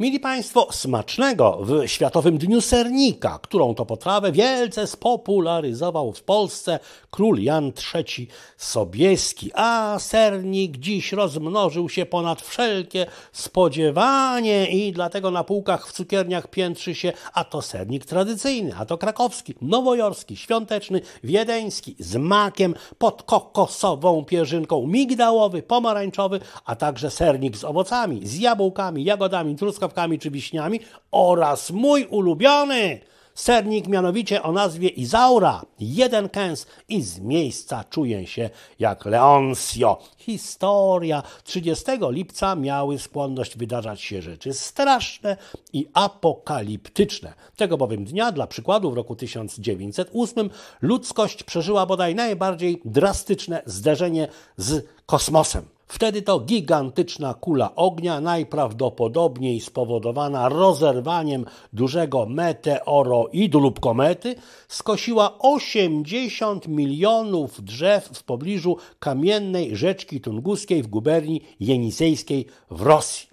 Mili Państwo smacznego w Światowym Dniu Sernika, którą to potrawę wielce spopularyzował w Polsce król Jan III Sobieski, a sernik dziś rozmnożył się ponad wszelkie spodziewanie i dlatego na półkach w cukierniach piętrzy się a to sernik tradycyjny, a to krakowski, nowojorski, świąteczny, wiedeński, z makiem, pod kokosową pierzynką, migdałowy, pomarańczowy, a także sernik z owocami, z jabłkami, jagodami, truskawkami, truskawkami czy wiśniami oraz mój ulubiony sernik mianowicie o nazwie Izaura, jeden kęs i z miejsca czuję się jak Leoncio. Historia. 30 lipca miały skłonność wydarzać się rzeczy straszne i apokaliptyczne. Tego bowiem dnia, dla przykładu, w roku 1908 ludzkość przeżyła bodaj najbardziej drastyczne zderzenie z kosmosem. Wtedy to gigantyczna kula ognia, najprawdopodobniej spowodowana rozerwaniem dużego meteoroidu lub komety, skosiła 80 milionów drzew w pobliżu kamiennej rzeczki tunguskiej w guberni jenisejskiej w Rosji.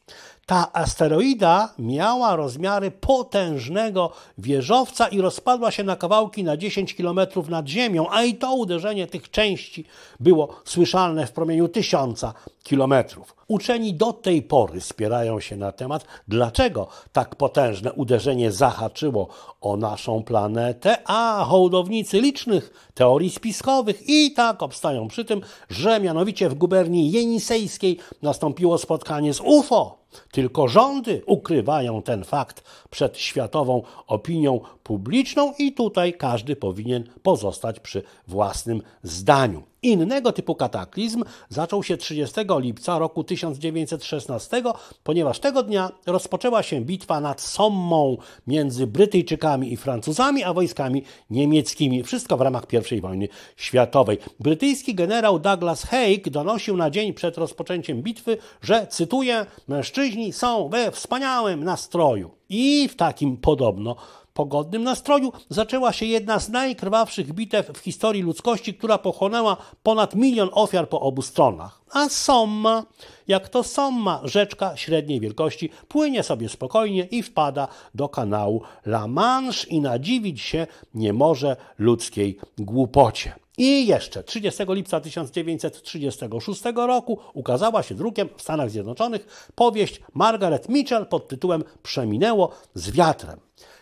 Ta asteroida miała rozmiary potężnego wieżowca i rozpadła się na kawałki na 10 km nad Ziemią, a i to uderzenie tych części było słyszalne w promieniu tysiąca kilometrów. Uczeni do tej pory spierają się na temat, dlaczego tak potężne uderzenie zahaczyło o naszą planetę, a hołdownicy licznych teorii spiskowych i tak obstają przy tym, że mianowicie w guberni jenisejskiej nastąpiło spotkanie z UFO. Tylko rządy ukrywają ten fakt przed światową opinią publiczną i tutaj każdy powinien pozostać przy własnym zdaniu. Innego typu kataklizm zaczął się 30 lipca roku 1916, ponieważ tego dnia rozpoczęła się bitwa nad Sommą między Brytyjczykami i Francuzami, a wojskami niemieckimi. Wszystko w ramach I wojny światowej. Brytyjski generał Douglas Haig donosił na dzień przed rozpoczęciem bitwy, że, cytuję, mężczyźni są we wspaniałym nastroju. I w takim podobno pogodnym nastroju zaczęła się jedna z najkrwawszych bitew w historii ludzkości, która pochłonęła ponad milion ofiar po obu stronach. A Somma, jak to Somma, rzeczka średniej wielkości, płynie sobie spokojnie i wpada do kanału La Manche i nadziwić się nie może ludzkiej głupocie. I jeszcze 30 lipca 1936 roku ukazała się drukiem w Stanach Zjednoczonych powieść Margaret Mitchell pod tytułem Przeminęło z wiatrem.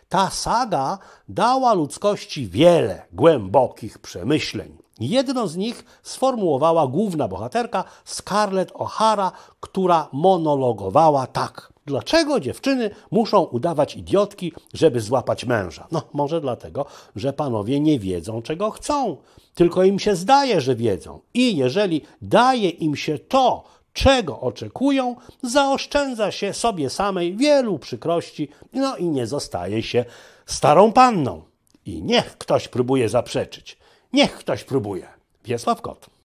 Ta saga dała ludzkości wiele głębokich przemyśleń. Jedno z nich sformułowała główna bohaterka Scarlett O'Hara, która monologowała tak. Dlaczego dziewczyny muszą udawać idiotki, żeby złapać męża? No, może dlatego, że panowie nie wiedzą, czego chcą, tylko im się zdaje, że wiedzą. I jeżeli daje im się to, czego oczekują, zaoszczędza się sobie samej wielu przykrości, no i nie zostaje się starą panną. I niech ktoś próbuje zaprzeczyć. Niech ktoś próbuje. Wiesław Kot.